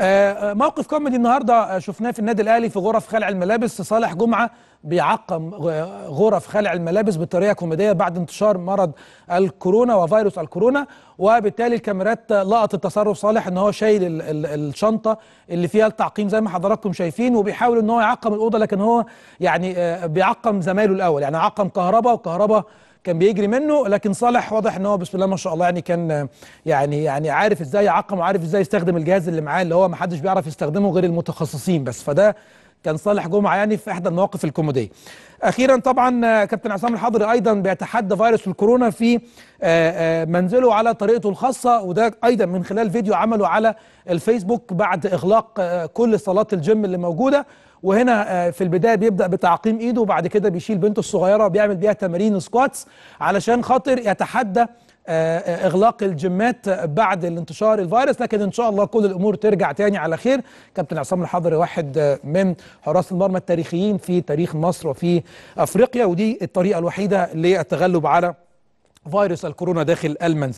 آه، موقف كوميدي النهارده آه، شفناه في النادي الاهلي في غرف خلع الملابس صالح جمعه بيعقم غرف خلع الملابس بطريقه كوميديه بعد انتشار مرض الكورونا وفيروس الكورونا وبالتالي الكاميرات لقطت تصرف صالح ان هو شايل الشنطه اللي فيها التعقيم زي ما حضراتكم شايفين وبيحاول ان هو يعقم الاوضه لكن هو يعني آه، بيعقم زمايله الاول يعني عقم كهرباء وكهرباء كان بيجري منه لكن صالح واضح ان هو بسم الله ما شاء الله يعني كان يعني يعني عارف ازاي يعقم وعارف ازاي يستخدم الجهاز اللي معاه اللي هو ما حدش بيعرف يستخدمه غير المتخصصين بس فده كان صالح جمعه يعني في احدى المواقف الكوميديه. اخيرا طبعا آه، كابتن عصام الحضري ايضا بيتحدى فيروس الكورونا في آه، آه، منزله على طريقته الخاصه وده ايضا من خلال فيديو عمله على الفيسبوك بعد اغلاق كل صالات الجيم اللي موجوده وهنا في البدايه بيبدا بتعقيم ايده وبعد كده بيشيل بنته الصغيره وبيعمل بيها تمارين سكواتس علشان خاطر يتحدى آه، اغلاق الجيمات بعد الانتشار الفيروس لكن ان شاء الله كل الامور ترجع تاني على خير كابتن عصام الحضري واحد من حراس المرمى التاريخيين في تاريخ مصر وفي افريقيا ودي الطريقه الوحيده للتغلب على فيروس الكورونا داخل المنزل